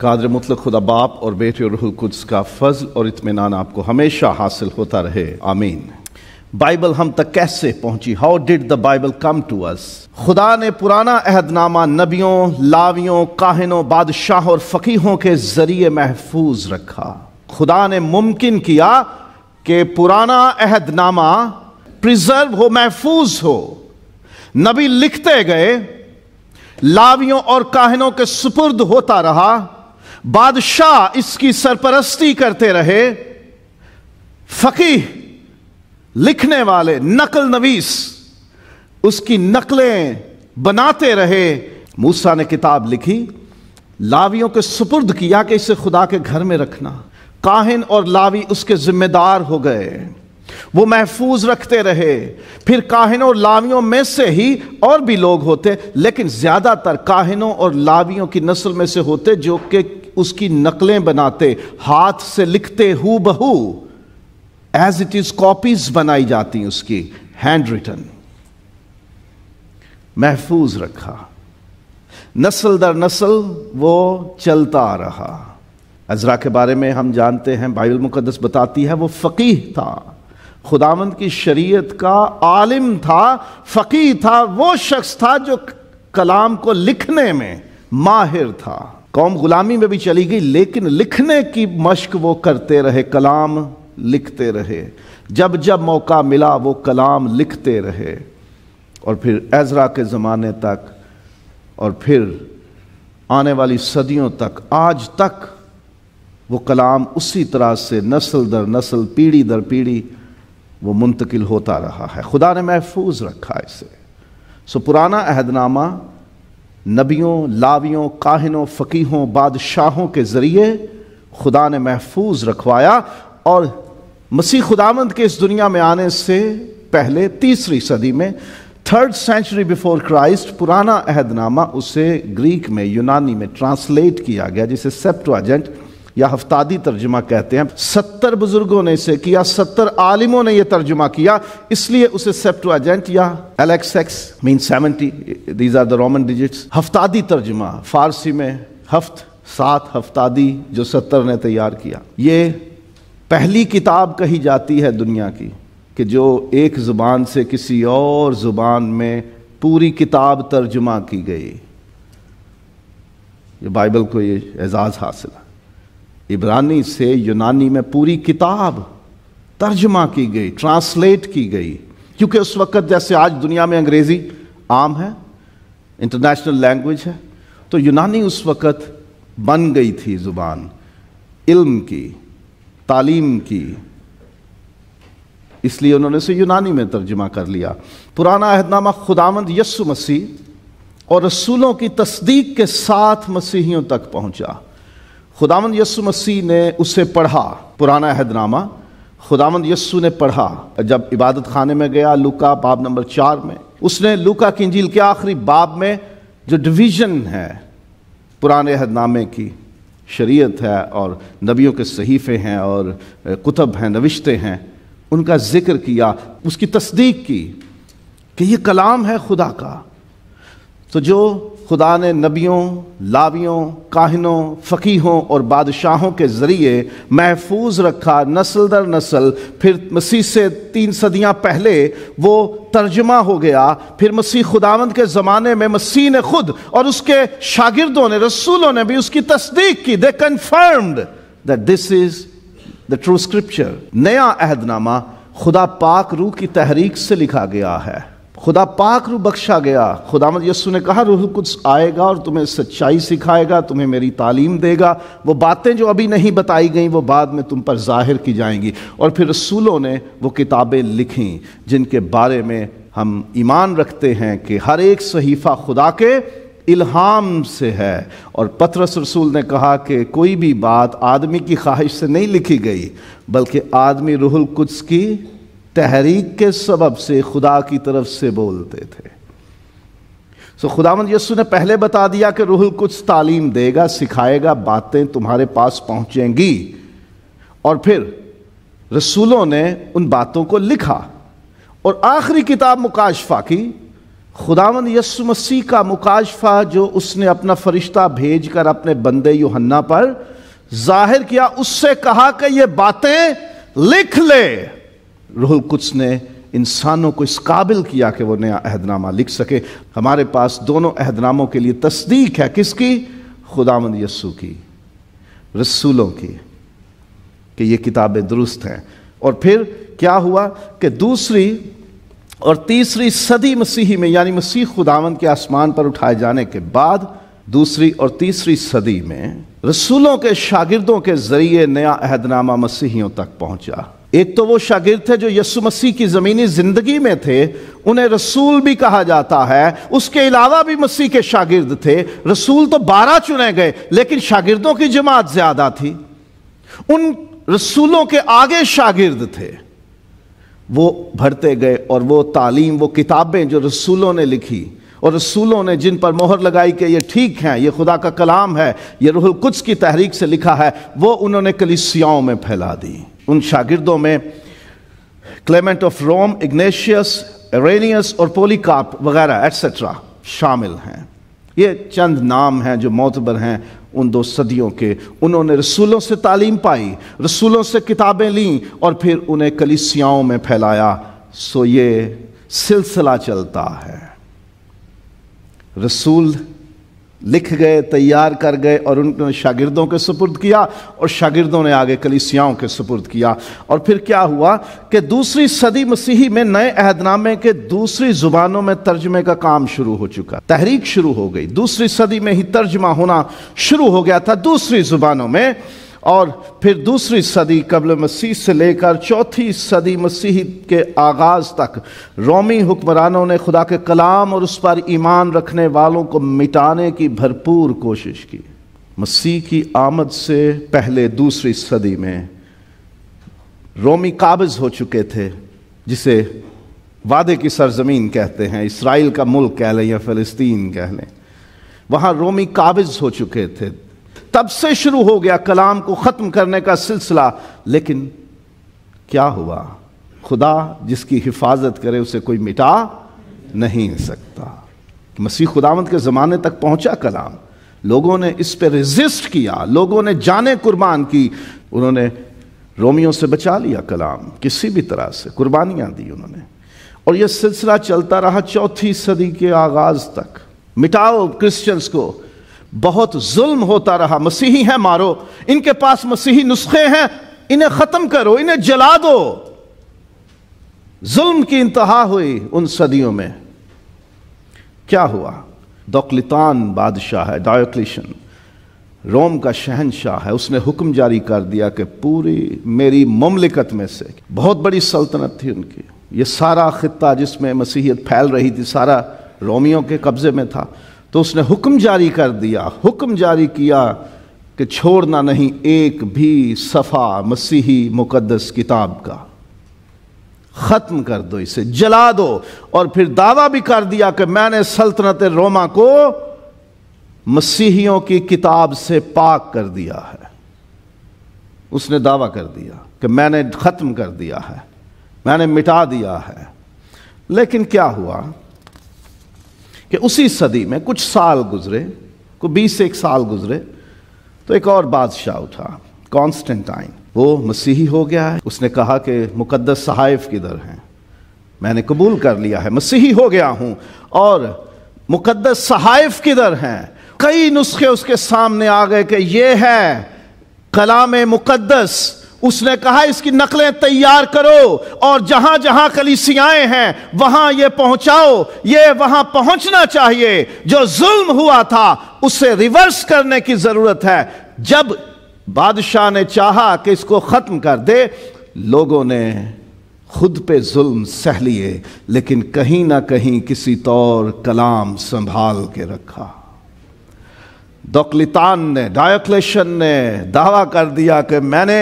कादर मुतल खुदा बाप और बेटे और कुद्स का फजल और इतमान आपको हमेशा हासिल होता रहे आमीन बाइबल हम तक कैसे पहुंची how did the Bible come to us खुदा ने पुराना अहदनामा नबियों लावियों काहिनों बादशाह और फकीहों के जरिए महफूज रखा खुदा ने मुमकिन किया कि पुराना अहदनामा प्रिजर्व हो महफूज हो नबी लिखते गए लावियों और काहिनों के सुपुर्द होता रहा बादशाह इसकी सरपरस्ती करते रहे फकीह लिखने वाले नकल नवीस उसकी नकलें बनाते रहे मूसा ने किताब लिखी लावियों के सुपुर्द किया कि इसे खुदा के घर में रखना काहिन और लावी उसके जिम्मेदार हो गए वो महफूज रखते रहे फिर काहिनों और लावियों में से ही और भी लोग होते लेकिन ज्यादातर काहिनों और लावियों की नस्ल में से होते जो कि उसकी नकलें बनाते हाथ से लिखते हु बहू एज इट इज कॉपीज बनाई जाती उसकी हैंड रिटन महफूज रखा नस्ल दर नस्ल वो चलता रहा अजरा के बारे में हम जानते हैं बाइबल मुकदस बताती है वो फ़कीह था खुदावंद की शरीयत का आलिम था फ़कीह था वो शख्स था जो कलाम को लिखने में माहिर था कौम गुलामी में भी चली गई लेकिन लिखने की मश्क वो करते रहे कलाम लिखते रहे जब जब मौका मिला वो कलाम लिखते रहे और फिर एजरा के ज़माने तक और फिर आने वाली सदियों तक आज तक वो कलाम उसी तरह से नस्ल दर नस्ल पीढ़ी दर पीढ़ी वो मुंतकिल होता रहा है खुदा ने महफूज रखा इसे सो पुराना अहदनामा नबियों लावियों काहिनों फ़कीहों बादशाहों के ज़रिए खुदा ने महफूज रखवाया और मसीह खुदामंद के इस दुनिया में आने से पहले तीसरी सदी में थर्ड सेंचुरी बिफोर क्राइस्ट पुराना अहदनामा उसे ग्रीक में यूनानी में ट्रांसलेट किया गया जिसे सेप्टोजेंट या हफ्तादी तर्जुमा कहते हैं सत्तर बुजुर्गों ने इसे किया सत्तर आलिमों ने यह तर्जुमा किया इसलिए उसे एजेंट या LXX mean seventy these are the Roman digits हफ्तादी तर्जुमा फारसी में हफ्त सात हफ्तादी जो सत्तर ने तैयार किया ये पहली किताब कही जाती है दुनिया की कि जो एक ज़ुबान से किसी और ज़ुबान में पूरी किताब तर्जुमा की गई ये बाइबल को ये एजाज़ हासिल है इब्रानी से यूनानी में पूरी किताब तर्जमा की गई ट्रांसलेट की गई क्योंकि उस वक़्त जैसे आज दुनिया में अंग्रेज़ी आम है इंटरनेशनल लैंग्वेज है तो यूनानी उस वक़्त बन गई थी ज़ुबान इल्म की तालीम की इसलिए उन्होंने उसे यूनानी में तर्जमा कर लिया पुराना अहदनामा खुदामंद यस्सु मसीह और रसूलों की तस्दीक के साथ मसीहियों तक पहुंचा खुदामंद यस्सु मसीह ने उससे पढ़ा पुराना अहदनामा खुदामंद यस्सु ने पढ़ा जब इबादत खाने में गया लुका बाब नंबर चार में उसने लुका की इंजील के आखिरी बाब में जो डिवीज़न है पुराने अहदनामे की शरीयत है और नबियों के सहीफ़े हैं और कुतब हैं नविश्ते हैं उनका ज़िक्र किया उसकी तस्दीक की कि ये कलाम है खुदा का तो जो खुदा ने नबियों लावियों काहिनों फ़कीहों और बादशाहों के ज़रिए महफूज रखा नस्ल दर नस्ल फिर मसीह से तीन सदियां पहले वो तर्जमा हो गया फिर मसीह खुदावंद के ज़माने में मसीह ने खुद और उसके शागिर्दों ने रसूलों ने भी उसकी तस्दीक की they confirmed that this is the true scripture नया अहदनामा खुदा पाक रूह की तहरीक से लिखा गया है खुदा पाक रू बख्शा गया खुदा यस्सु ने कहा रूह कुछ आएगा और तुम्हें सच्चाई सिखाएगा तुम्हें मेरी तालीम देगा वो बातें जो अभी नहीं बताई गई वो बाद में तुम पर जाहिर की जाएंगी और फिर रसूलों ने वो किताबें लिखीं जिनके बारे में हम ईमान रखते हैं कि हर एक सहीफ़ा खुदा के इल्हाम से है और पथरस रसूल ने कहा कि कोई भी बात आदमी की ख्वाहिश से नहीं लिखी गई बल्कि आदमी रूहुल कुछ की तहरीक के सबब से खुदा की तरफ से बोलते थे सो so, खुदावन यस्सु ने पहले बता दिया कि रूहुल कुछ तालीम देगा सिखाएगा बातें तुम्हारे पास पहुंचेंगी और फिर रसूलों ने उन बातों को लिखा और आखिरी किताब मुकाशफा की खुदावन यस्सु मसीह का मुकाशफा जो उसने अपना फरिश्ता भेजकर अपने बंदे यूहन्ना पर जाहिर किया उससे कहा कि ये बातें लिख ले रोहल कुछ ने इंसानों को इस काबिल किया कि वो नया अहदनामा लिख सके हमारे पास दोनों अहदनामों के लिए तस्दीक है किसकी खुदामंद यस्सू की रसूलों की कि ये किताबें दुरुस्त हैं और फिर क्या हुआ कि दूसरी और तीसरी सदी मसीही में यानी मसीह खुदावंद के आसमान पर उठाए जाने के बाद दूसरी और तीसरी सदी में रसूलों के शागिर्दों के जरिए नया अहदनामा मसीहियों तक पहुंचा एक तो वो शागिर्द थे जो यसु मसीह की ज़मीनी ज़िंदगी में थे उन्हें रसूल भी कहा जाता है उसके अलावा भी मसीह के शागिर्द थे रसूल तो बारह चुने गए लेकिन शागिर्दों की जमात ज़्यादा थी उन रसूलों के आगे शागिर्द थे वो भरते गए और वो तालीम वो किताबें जो रसूलों ने लिखी और रसूलों ने जिन पर मोहर लगाई कि ये ठीक हैं ये खुदा का कलाम है ये रूहुल कुछ की तहरीक से लिखा है वो उन्होंने कलिसियाओं में फैला दी उन शागिर्दों में Clement of Rome Ignatius Irenaeus और पोलिकाप वगैरह एटसेट्रा शामिल हैं ये चंद नाम हैं जो मोतबर हैं उन दो सदियों के उन्होंने रसूलों से तालीम पाई रसूलों से किताबें लीं और फिर उन्हें कलिसियाओं में फैलाया सो ये सिलसिला चलता है रसूल लिख गए तैयार कर गए और उन शागिर्दों के सुपुर्द किया और शागिर्दों ने आगे कलिसियाओं के सुपुर्द किया और फिर क्या हुआ कि दूसरी सदी मसीही में नए अहदनामे के दूसरी जुबानों में तर्जमे का काम शुरू हो चुका तहरीक शुरू हो गई दूसरी सदी में ही तर्जमा होना शुरू हो गया था दूसरी जुबानों में और फिर दूसरी सदी कबल मसीह से लेकर चौथी सदी मसीह के आगाज़ तक रोमी हुक्मरानों ने खुदा के कलाम और उस पर ईमान रखने वालों को मिटाने की भरपूर कोशिश की मसीह की आमद से पहले दूसरी सदी में रोमी काबज़ हो चुके थे जिसे वादे की सरजमीन कहते हैं इसराइल का मुल्क कह लें या फ़लस्तीन कह लें वहाँ रोमी काबज़ हो चुके थे तब से शुरू हो गया कलाम को ख़त्म करने का सिलसिला लेकिन क्या हुआ खुदा जिसकी हिफाजत करे उसे कोई मिटा नहीं सकता मसीह खुदावंत के ज़माने तक पहुंचा कलाम लोगों ने इस पर रेजिस्ट किया लोगों ने जाने कुर्बान की उन्होंने रोमियों से बचा लिया कलाम किसी भी तरह से कुर्बानियां दी उन्होंने और यह सिलसिला चलता रहा चौथी सदी के आगाज़ तक मिटाओ क्रिश्चियंस को बहुत जुल्म होता रहा मसीही हैं मारो इनके पास मसीही नुस्खे हैं इन्हें ख़त्म करो इन्हें जला दो जुल्म की इंतहा हुई उन सदियों में क्या हुआ दौकलितान बादशाह है डायोक्लिशन रोम का शहनशाह है उसने हुक्म जारी कर दिया कि पूरी मेरी ममलिकत में से बहुत बड़ी सल्तनत थी उनकी ये सारा खत्ता जिसमें मसीहियत फैल रही थी सारा रोमियों के कब्ज़े में था तो उसने हुक्म जारी कर दिया हुक्म जारी किया कि छोड़ना नहीं एक भी सफ़ा मसीही मुकद्दस किताब का ख़त्म कर दो इसे जला दो और फिर दावा भी कर दिया कि मैंने सल्तनत रोमा को मसीहियों की किताब से पाक कर दिया है उसने दावा कर दिया कि मैंने ख़त्म कर दिया है मैंने मिटा दिया है लेकिन क्या हुआ कि उसी सदी में कुछ साल गुजरे को बीस से एक साल गुजरे तो एक और बादशाह उठा कॉन्स्टेंटाइन वो मसीही हो गया है उसने कहा कि मुकद्दस सहाइफ किधर हैं मैंने कबूल कर लिया है मसीही हो गया हूं और मुकद्दस सहाइफ किधर हैं कई नुस्खे उसके सामने आ गए कि ये है कलाम मुकद्दस उसने कहा इसकी नकलें तैयार करो और जहां जहां कलीसियाएं हैं वहां ये पहुंचाओ ये वहां पहुंचना चाहिए जो जुल्म हुआ था उसे रिवर्स करने की जरूरत है जब बादशाह ने चाहा कि इसको खत्म कर दे लोगों ने खुद पे जुल्म सह लिए लेकिन कहीं ना कहीं किसी तौर कलाम संभाल के रखा दोकलितान ने डायोक्लेशन ने दावा कर दिया कि मैंने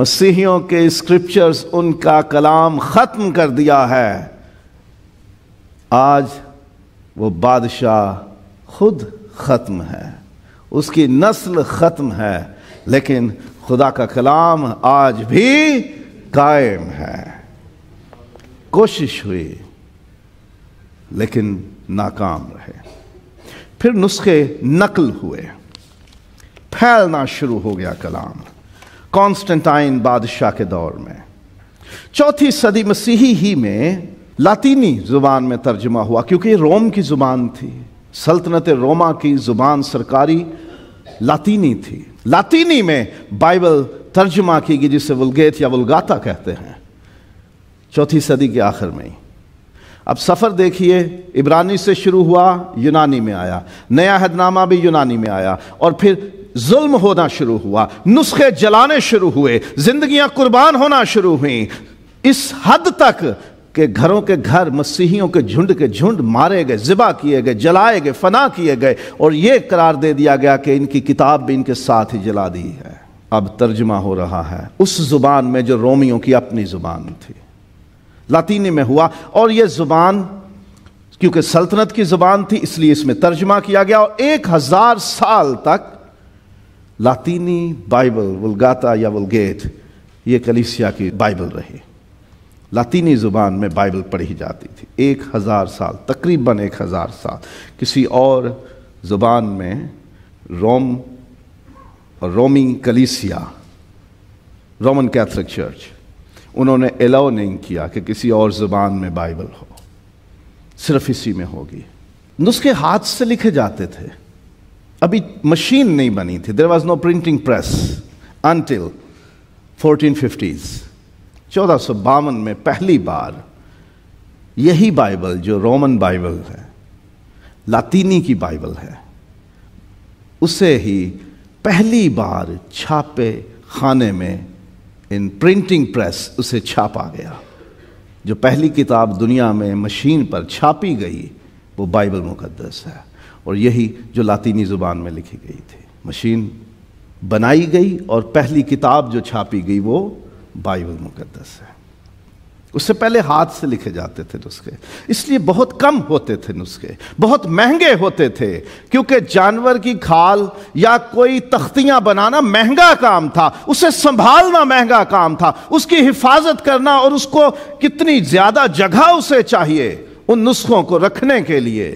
मसीहियों के स्क्रिप्चर्स उनका कलाम ख़त्म कर दिया है आज वो बादशाह खुद ख़त्म है उसकी नस्ल ख़त्म है लेकिन खुदा का कलाम आज भी कायम है कोशिश हुई लेकिन नाकाम रहे फिर नुस्खे नकल हुए फैलना शुरू हो गया कलाम कॉन्स्टेंटाइन बादशाह के दौर में चौथी सदी मसीही ही में लातीनी जुबान में तर्जमा हुआ क्योंकि रोम की जुबान थी सल्तनत रोमा की जुबान सरकारी लातीनी थी लातीनी में बाइबल तर्जमा की गई जिसे वुलगेट या वुलगाता कहते हैं चौथी सदी के आखिर में अब सफ़र देखिए इब्रानी से शुरू हुआ यूनानी में आया नया हदनामा भी यूनानी में आया और फिर जुल्म होना शुरू हुआ नुस्खे जलाने शुरू हुए जिंदगियां कुर्बान होना शुरू हुई इस हद तक के घरों के घर मसीहियों के झुंड के झुंड मारे गए ज़िबा किए गए जलाए गए फना किए गए और ये करार दे दिया गया कि इनकी किताब भी इनके साथ ही जला दी है अब तर्जमा हो रहा है उस जुबान में जो रोमियों की अपनी जुबान थी लातीनी में हुआ और यह जुबान क्योंकि सल्तनत की जुबान थी इसलिए इसमें तर्जमा किया गया और एक हजार साल तक लातीनी बाइबल वुलगाता या वुलगेट ये कलिसिया की बाइबल रही लातीनी ज़ुबान में बाइबल पढ़ी जाती थी एक हज़ार साल तकरीबन एक हज़ार साल किसी और ज़ुबान में रोम और रोमी कलिसिया रोमन कैथलिक चर्च उन्होंने अलाउ नहीं किया कि किसी और ज़ुबान में बाइबल हो सिर्फ इसी में होगी नुस्खे हाथ से लिखे जाते थे अभी मशीन नहीं बनी थी there was no printing press until fourteen fifties चौदह सौ बावन में पहली बार यही बाइबल जो रोमन बाइबल है लातीनी की बाइबल है उसे ही पहली बार छापे खाने में इन प्रिंटिंग प्रेस उसे छापा गया जो पहली किताब दुनिया में मशीन पर छापी गई वो बाइबल मुकद्दस है और यही जो लातीनी ज़ुबान में लिखी गई थी मशीन बनाई गई और पहली किताब जो छापी गई वो बाइबल मुकदस है उससे पहले हाथ से लिखे जाते थे नुस्खे इसलिए बहुत कम होते थे नुस्खे बहुत महंगे होते थे क्योंकि जानवर की खाल या कोई तख्तियां बनाना महंगा काम था उसे संभालना महंगा काम था उसकी हिफाजत करना और उसको कितनी ज़्यादा जगह उसे चाहिए उन नुस्खों को रखने के लिए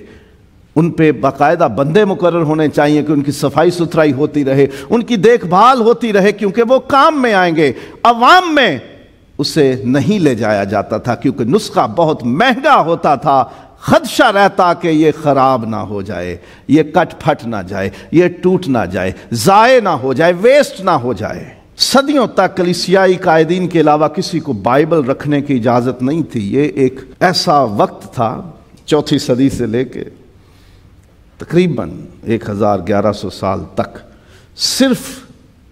उन पे बाकायदा बंदे मुकर होने चाहिए कि उनकी सफाई सुथराई होती रहे उनकी देखभाल होती रहे क्योंकि वो काम में आएंगे अवाम में उसे नहीं ले जाया जाता था क्योंकि नुस्खा बहुत महंगा होता था खदशा रहता कि ये ख़राब ना हो जाए ये कट फट ना जाए ये टूट ना जाए ज़ाय ना हो जाए वेस्ट ना हो जाए सदियों तक कलिसियाई कायदीन के अलावा किसी को बाइबल रखने की इजाज़त नहीं थी ये एक ऐसा वक्त था चौथी सदी से लेके तकरीबन ग्यारह 1100 साल तक सिर्फ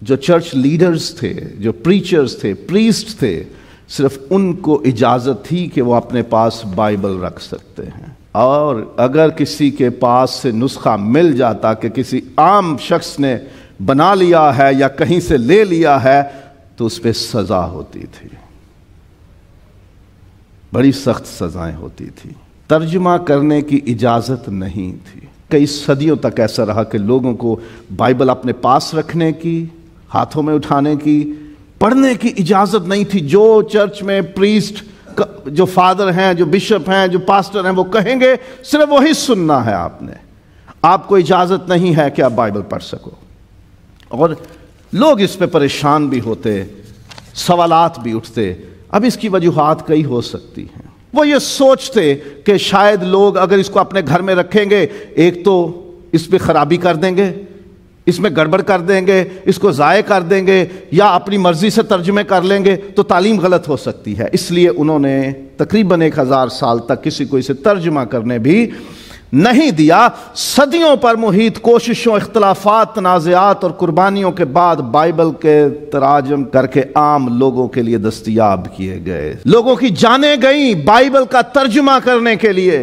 जो चर्च लीडर्स थे जो प्रीचर्स थे प्रीस्ट थे सिर्फ उनको इजाज़त थी कि वो अपने पास बाइबल रख सकते हैं और अगर किसी के पास से नुस्खा मिल जाता कि किसी आम शख्स ने बना लिया है या कहीं से ले लिया है तो उस पर सज़ा होती थी बड़ी सख्त सज़ाएं होती थी तर्जमा करने की इजाज़त नहीं थी कई सदियों तक ऐसा रहा कि लोगों को बाइबल अपने पास रखने की हाथों में उठाने की पढ़ने की इजाज़त नहीं थी जो चर्च में प्रीस्ट जो फादर हैं जो बिशप हैं जो पास्टर हैं वो कहेंगे सिर्फ वही सुनना है आपने आपको इजाज़त नहीं है कि आप बाइबल पढ़ सको और लोग इस पे परेशान भी होते सवालात भी उठते अब इसकी वजूहत कई हो सकती हैं वो ये सोचते कि शायद लोग अगर इसको अपने घर में रखेंगे एक तो इस पर ख़राबी कर देंगे इसमें गड़बड़ कर देंगे इसको ज़ाय कर देंगे या अपनी मर्ज़ी से तर्जमे कर लेंगे तो तालीम गलत हो सकती है इसलिए उन्होंने तकरीबन एक हज़ार साल तक किसी को इसे तर्जमा करने भी नहीं दिया सदियों पर मुहित कोशिशों इख्तलाफात तनाजात और कुर्बानियों के बाद बाइबल के तराजम करके आम लोगों के लिए दस्तियाब किए गए लोगों की जाने गई बाइबल का तर्जुमा करने के लिए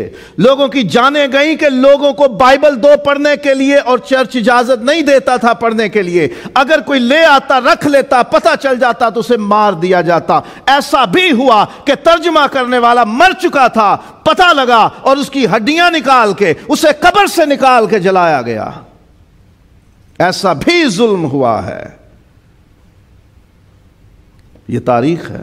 लोगों की जाने गई कि लोगों को बाइबल दो पढ़ने के लिए और चर्च इजाजत नहीं देता था पढ़ने के लिए अगर कोई ले आता रख लेता पता चल जाता तो उसे मार दिया जाता ऐसा भी हुआ कि तर्जुमा करने वाला मर चुका था पता लगा और उसकी हड्डियां निकाल के उसे कब्र से निकाल के जलाया गया ऐसा भी जुल्म हुआ है यह तारीख है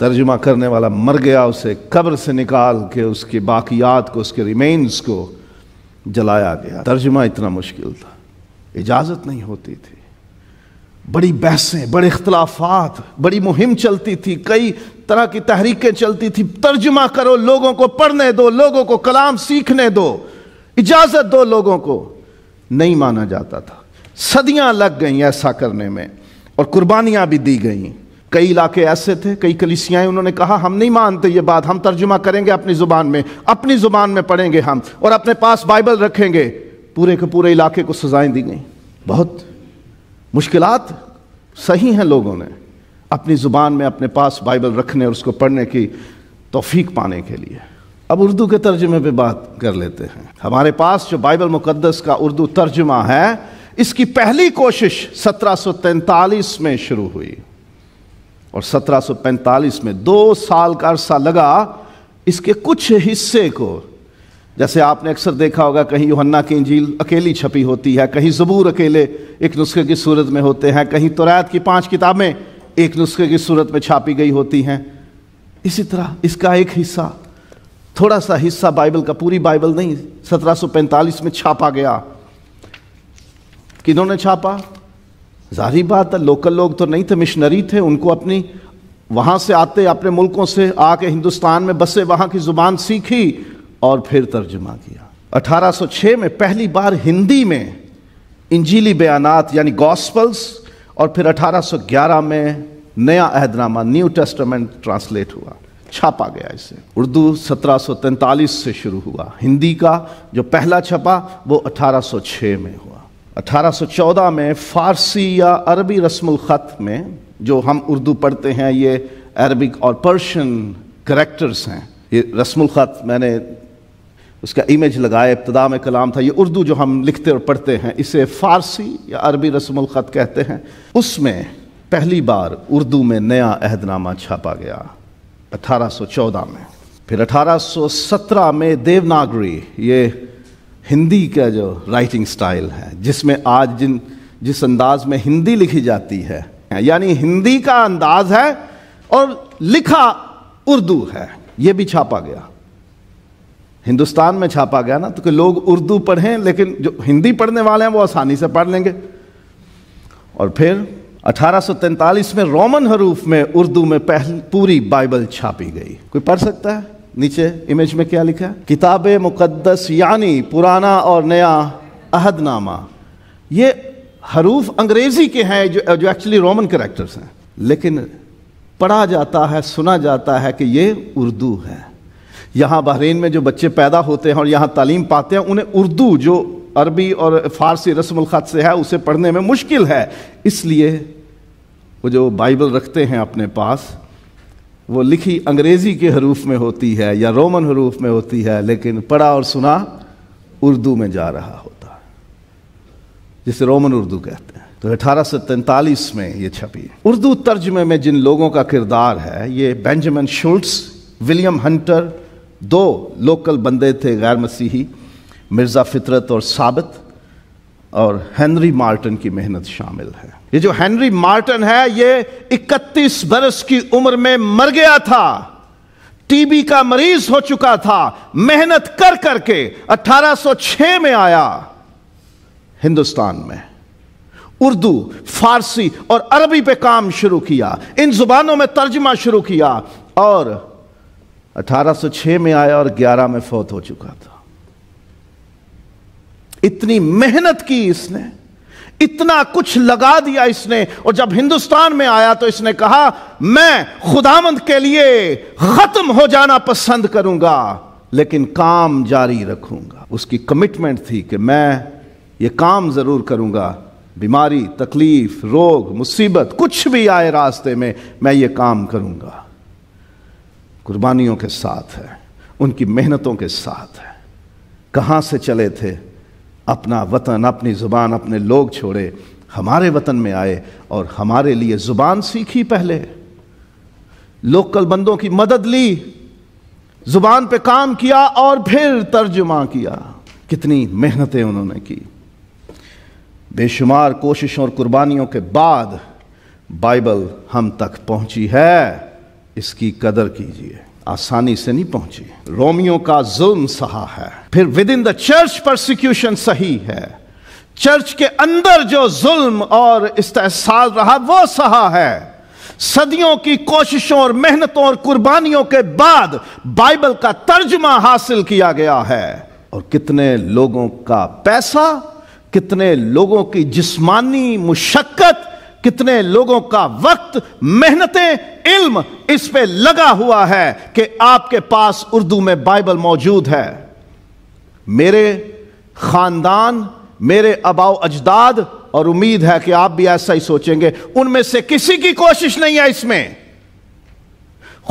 तर्जुमा करने वाला मर गया उसे कब्र से निकाल के उसकी बाकियात को उसके रिमेन्स को जलाया गया तर्जुमा इतना मुश्किल था इजाज़त नहीं होती थी बड़ी बहसें बड़े इख्तलाफात बड़ी मुहिम चलती थी कई तरह की तहरीकें चलती थी तर्जमा करो लोगों को पढ़ने दो लोगों को कलाम सीखने दो इजाज़त दो लोगों को नहीं माना जाता था सदियां लग गई ऐसा करने में और कुर्बानियां भी दी गई कई इलाके ऐसे थे कई कलिसियाएं उन्होंने कहा हम नहीं मानते ये बात हम तर्जुमा करेंगे अपनी ज़ुबान में अपनी ज़ुबान में पढ़ेंगे हम और अपने पास बाइबल रखेंगे पूरे के पूरे इलाके को सजाएं दी गई बहुत मुश्किल सही हैं लोगों ने अपनी ज़ुबान में अपने पास बाइबल रखने और उसको पढ़ने की तोफीक पाने के लिए अब उर्दू के तर्जुमे पे बात कर लेते हैं हमारे पास जो बाइबल मुकद्दस का उर्दू तर्जुमा है इसकी पहली कोशिश 1743 में शुरू हुई और 1745 में दो साल का अरसा लगा इसके कुछ हिस्से को जैसे आपने अक्सर देखा होगा कहीं योहन्ना की इंजील अकेली छपी होती है कहीं ज़बूर अकेले एक नुस्खे की सूरत में होते हैं कहीं तुरैत की पांच किताबें एक नुस्खे की सूरत में छापी गई होती हैं इसी तरह इसका एक हिस्सा थोड़ा सा हिस्सा बाइबल का पूरी बाइबल नहीं 1745 में छापा गया किन्होंने छापा जाहिर बात है लोकल लोग तो नहीं थे मिशनरी थे उनको अपनी वहाँ से आते अपने मुल्कों से आके हिंदुस्तान में बसे वहाँ की ज़ुबान सीखी और फिर तर्जुमा किया 1806 में पहली बार हिंदी में इंजीली बयानात यानी गॉस्पल्स और फिर 1811 में नया अहदनामा न्यू टेस्टामेंट ट्रांसलेट हुआ छापा गया इसे उर्दू 1743 से शुरू हुआ हिंदी का जो पहला छपा वो 1806 में हुआ 1814 में फ़ारसी या अरबी रस्म ख़त में जो हम उर्दू पढ़ते हैं ये अरबिक और पर्शियन करेक्टर्स हैं ये रस्म ख़त मैंने उसका इमेज लगाए इब्तदा में कलाम था ये उर्दू जो हम लिखते और पढ़ते हैं इसे फ़ारसी या अरबी रस्म ख़त कहते हैं उसमें पहली बार उर्दू में नया अहदनामा छापा गया 1814 में फिर 1817 में देवनागरी ये हिंदी का जो राइटिंग स्टाइल है जिसमें आज जिन जिस अंदाज में हिंदी लिखी जाती है यानी हिंदी का अंदाज है और लिखा उर्दू है ये भी छापा गया हिंदुस्तान में छापा गया ना तो कि लोग उर्दू पढ़ें लेकिन जो हिंदी पढ़ने वाले हैं वो आसानी से पढ़ लेंगे और फिर 1843 में रोमन हरूफ में उर्दू में पहल पूरी बाइबल छापी गई कोई पढ़ सकता है नीचे इमेज में क्या लिखा है किताब मुकदस यानी पुराना और नया अहदनामा ये हरूफ अंग्रेज़ी के हैं जो जो एक्चुअली रोमन करेक्टर्स हैं लेकिन पढ़ा जाता है सुना जाता है कि ये उर्दू है यहाँ बहरीन में जो बच्चे पैदा होते हैं और यहाँ तालीम पाते हैं उन्हें उर्दू जो अरबी और फ़ारसी रस्म अलखत से है उसे पढ़ने में मुश्किल है इसलिए वो जो बाइबल रखते हैं अपने पास वो लिखी अंग्रेज़ी के हरूफ में होती है या रोमन हरूफ में होती है लेकिन पढ़ा और सुना उर्दू में जा रहा होता है जिसे रोमन उर्दू कहते हैं तो अठारह में ये छपी उर्दू तर्जमे में जिन लोगों का किरदार है ये बेंजामिन शुल्ट्स विलियम हंटर दो लोकल बंदे थे गैर मसीही मिर्ज़ा फितरत और साबित और हेनरी मार्टन की मेहनत शामिल है ये जो हेनरी मार्टन है ये 31 बरस की उम्र में मर गया था टीबी का मरीज हो चुका था मेहनत कर करके 1806 में आया हिंदुस्तान में उर्दू फारसी और अरबी पे काम शुरू किया इन जुबानों में तर्जमा शुरू किया और 1806 में आया और 11 में फौत हो चुका था इतनी मेहनत की इसने इतना कुछ लगा दिया इसने और जब हिंदुस्तान में आया तो इसने कहा मैं खुदामंद के लिए खत्म हो जाना पसंद करूंगा लेकिन काम जारी रखूंगा उसकी कमिटमेंट थी कि मैं ये काम जरूर करूंगा बीमारी तकलीफ रोग मुसीबत कुछ भी आए रास्ते में मैं ये काम करूंगा कुर्बानियों के साथ है उनकी मेहनतों के साथ है कहाँ से चले थे अपना वतन अपनी ज़ुबान अपने लोग छोड़े हमारे वतन में आए और हमारे लिए ज़ुबान सीखी पहले लोकल बंदों की मदद ली ज़ुबान पे काम किया और फिर तर्जुमा किया कितनी मेहनतें उन्होंने की बेशुमार कोशिशों और कुर्बानियों के बाद बाइबल हम तक पहुंची है इसकी कदर कीजिए आसानी से नहीं पहुंची रोमियो का जुल्म सहा है फिर within the church prosecution सही है चर्च के अंदर जो जुल्म और इस्तेसाल रहा वो सहा है सदियों की कोशिशों और मेहनतों और कुर्बानियों के बाद बाइबल का तर्जमा हासिल किया गया है और कितने लोगों का पैसा कितने लोगों की जिस्मानी मुशक्क़त कितने लोगों का वक्त मेहनतें इल्म इस पे लगा हुआ है कि आपके पास उर्दू में बाइबल मौजूद है मेरे खानदान मेरे अबाव अजदाद और उम्मीद है कि आप भी ऐसा ही सोचेंगे उनमें से किसी की कोशिश नहीं है इसमें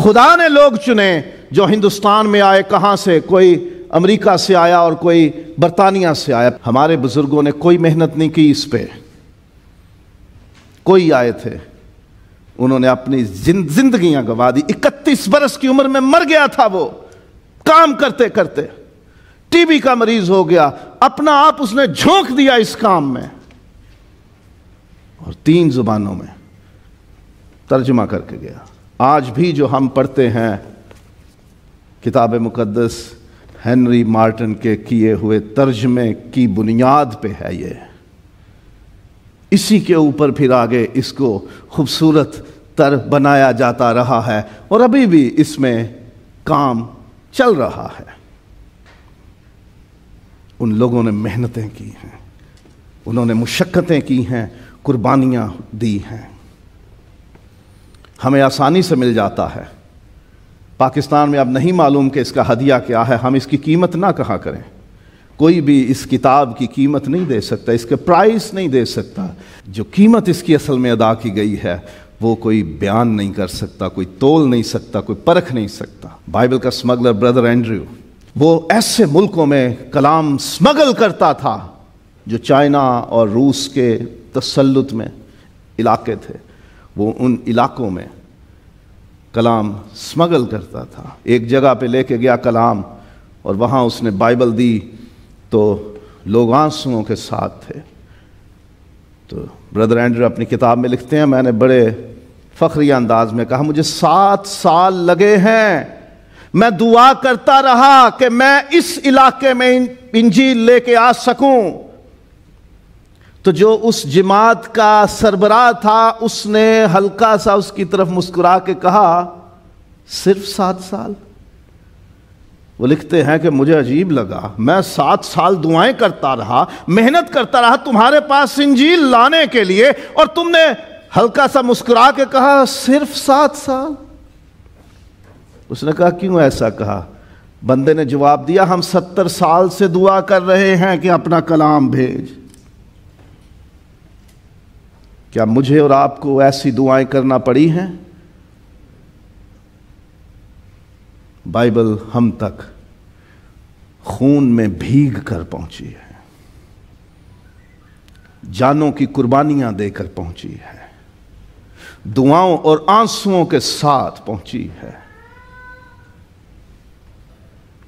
खुदा ने लोग चुने जो हिंदुस्तान में आए कहां से कोई अमेरिका से आया और कोई बरतानिया से आया हमारे बुजुर्गों ने कोई मेहनत नहीं की इस पर कोई आए थे उन्होंने अपनी जिन, जिंदगियां गवा दी इकतीस बरस की उम्र में मर गया था वो काम करते करते टीबी का मरीज हो गया अपना आप उसने झोंक दिया इस काम में और तीन जुबानों में तर्जमा करके गया आज भी जो हम पढ़ते हैं किताब मुकदस हेनरी मार्टिन के किए हुए तर्जमे की बुनियाद पे है ये इसी के ऊपर फिर आगे इसको खूबसूरत तर बनाया जाता रहा है और अभी भी इसमें काम चल रहा है उन लोगों ने मेहनतें की हैं उन्होंने मुशक्क़तें की हैं कुर्बानियां दी हैं हमें आसानी से मिल जाता है पाकिस्तान में अब नहीं मालूम कि इसका हदिया क्या है हम इसकी कीमत ना कहा करें कोई भी इस किताब की कीमत नहीं दे सकता इसके प्राइस नहीं दे सकता जो कीमत इसकी असल में अदा की गई है वो कोई बयान नहीं कर सकता कोई तोल नहीं सकता कोई परख नहीं सकता बाइबल का स्मगलर ब्रदर एंड्रयू वो ऐसे मुल्कों में कलाम स्मगल करता था जो चाइना और रूस के तसलुत में इलाके थे वो उन इलाकों में कलाम स्मगल करता था एक जगह पे लेके गया कलाम और वहाँ उसने बाइबल दी तो लोग आंसुओं के साथ थे तो ब्रदर एंड्रू अपनी किताब में लिखते हैं मैंने बड़े फखरी अंदाज में कहा मुझे सात साल लगे हैं मैं दुआ करता रहा कि मैं इस इलाके में इंजील लेके आ सकूं तो जो उस जमात का सरबराह था उसने हल्का सा उसकी तरफ मुस्कुरा के कहा सिर्फ सात साल वो लिखते हैं कि मुझे अजीब लगा मैं सात साल दुआएं करता रहा मेहनत करता रहा तुम्हारे पास इंजील लाने के लिए और तुमने हल्का सा मुस्कुरा के कहा सिर्फ सात साल उसने कहा क्यों ऐसा कहा बंदे ने जवाब दिया हम सत्तर साल से दुआ कर रहे हैं कि अपना कलाम भेज क्या मुझे और आपको ऐसी दुआएं करना पड़ी हैं बाइबल हम तक खून में भीग कर पहुंची है जानों की कुर्बानियां देकर पहुंची है दुआओं और आंसुओं के साथ पहुंची है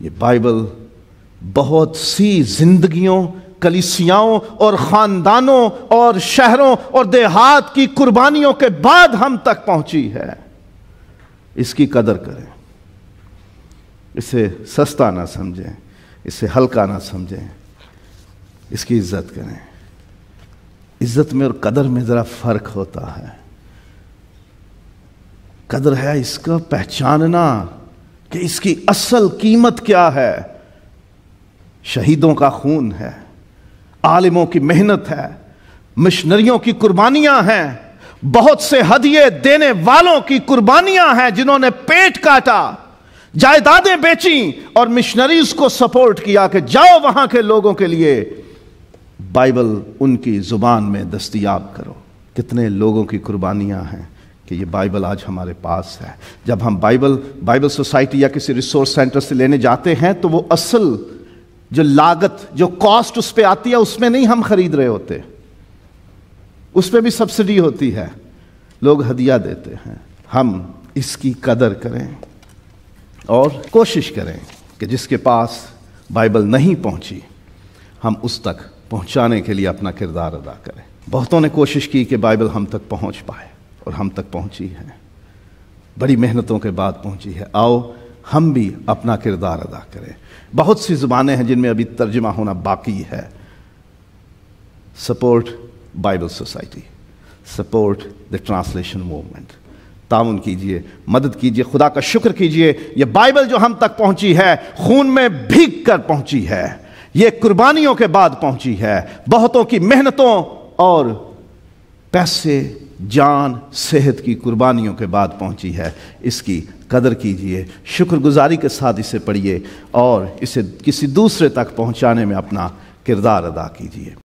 ये बाइबल बहुत सी जिंदगियों कलिसियाओं और खानदानों और शहरों और देहात की कुर्बानियों के बाद हम तक पहुंची है इसकी कदर करें इसे सस्ता ना समझें इसे हल्का ना समझें इसकी इज्जत करें इज्जत में और कदर में ज़रा फ़र्क होता है कदर है इसका पहचानना कि इसकी असल कीमत क्या है शहीदों का खून है आलिमों की मेहनत है मिशनरियों की कुर्बानियां हैं बहुत से हदिये देने वालों की कुर्बानियां हैं जिन्होंने पेट काटा जायदादें बेची और मिशनरीज को सपोर्ट किया कि जाओ वहां के लोगों के लिए बाइबल उनकी जुबान में दस्तियाब करो कितने लोगों की कुर्बानियां हैं कि ये बाइबल आज हमारे पास है जब हम बाइबल बाइबल सोसाइटी या किसी रिसोर्स सेंटर से लेने जाते हैं तो वो असल जो लागत जो कॉस्ट उस पर आती है उसमें नहीं हम खरीद रहे होते उस पर भी सब्सिडी होती है लोग हदिया देते हैं हम इसकी कदर करें और कोशिश करें कि जिसके पास बाइबल नहीं पहुंची हम उस तक पहुंचाने के लिए अपना किरदार अदा करें बहुतों ने कोशिश की कि बाइबल हम तक पहुंच पाए और हम तक पहुंची है बड़ी मेहनतों के बाद पहुंची है आओ हम भी अपना किरदार अदा करें बहुत सी ज़ुबानें हैं जिनमें अभी तर्जमा होना बाकी है support Bible society support the translation movement ताउन कीजिए मदद कीजिए खुदा का शुक्र कीजिए यह बाइबल जो हम तक पहुंची है खून में भीग कर पहुंची है ये कुर्बानियों के बाद पहुंची है बहुतों की मेहनतों और पैसे जान सेहत की कुर्बानियों के बाद पहुंची है इसकी कदर कीजिए शुक्रगुजारी के साथ इसे पढ़िए और इसे किसी दूसरे तक पहुंचाने में अपना किरदार अदा कीजिए